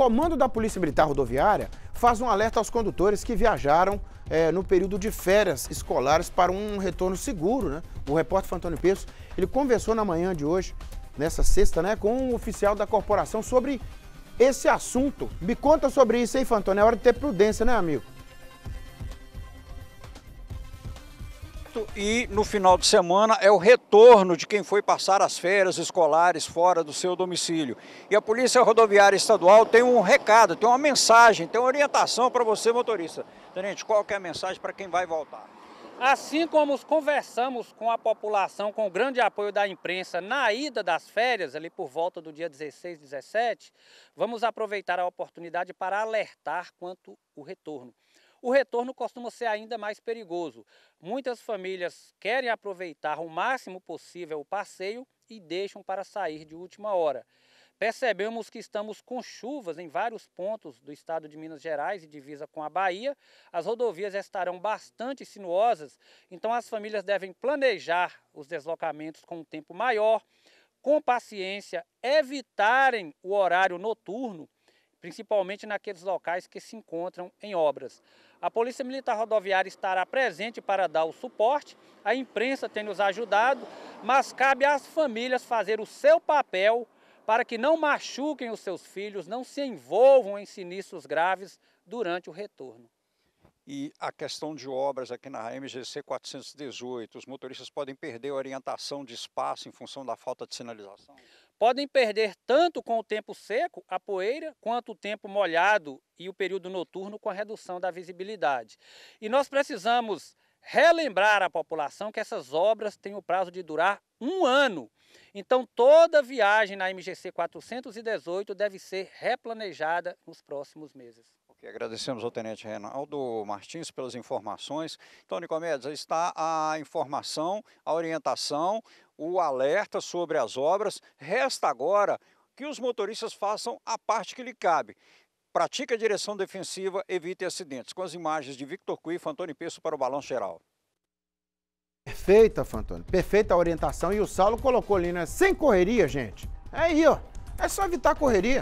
Comando da Polícia Militar Rodoviária faz um alerta aos condutores que viajaram é, no período de férias escolares para um retorno seguro. Né? O repórter Antônio Peço, ele conversou na manhã de hoje, nessa sexta, né, com um oficial da corporação sobre esse assunto. Me conta sobre isso, aí, Fantônio? É hora de ter prudência, né, amigo? e no final de semana é o retorno de quem foi passar as férias escolares fora do seu domicílio. E a Polícia Rodoviária Estadual tem um recado, tem uma mensagem, tem uma orientação para você, motorista. Tenente, qual que é a mensagem para quem vai voltar? Assim como conversamos com a população, com o grande apoio da imprensa na ida das férias, ali por volta do dia 16, 17, vamos aproveitar a oportunidade para alertar quanto o retorno o retorno costuma ser ainda mais perigoso. Muitas famílias querem aproveitar o máximo possível o passeio e deixam para sair de última hora. Percebemos que estamos com chuvas em vários pontos do estado de Minas Gerais e divisa com a Bahia. As rodovias estarão bastante sinuosas, então as famílias devem planejar os deslocamentos com um tempo maior, com paciência, evitarem o horário noturno principalmente naqueles locais que se encontram em obras. A Polícia Militar Rodoviária estará presente para dar o suporte, a imprensa tem nos ajudado, mas cabe às famílias fazer o seu papel para que não machuquem os seus filhos, não se envolvam em sinistros graves durante o retorno e a questão de obras aqui na MGC 418. Os motoristas podem perder a orientação de espaço em função da falta de sinalização? Podem perder tanto com o tempo seco, a poeira, quanto o tempo molhado e o período noturno com a redução da visibilidade. E nós precisamos relembrar à população que essas obras têm o prazo de durar um ano. Então, toda viagem na MGC 418 deve ser replanejada nos próximos meses. Okay, agradecemos ao Tenente Reinaldo Martins pelas informações. Então, Nicomedes, está a informação, a orientação, o alerta sobre as obras. Resta agora que os motoristas façam a parte que lhe cabe. Pratique a direção defensiva, evite acidentes. Com as imagens de Victor Cui e Antônio Peço para o Balanço Geral. Perfeita, Fantônio. Perfeita a orientação. E o Saulo colocou ali, né? Sem correria, gente. É aí, ó. É só evitar correria.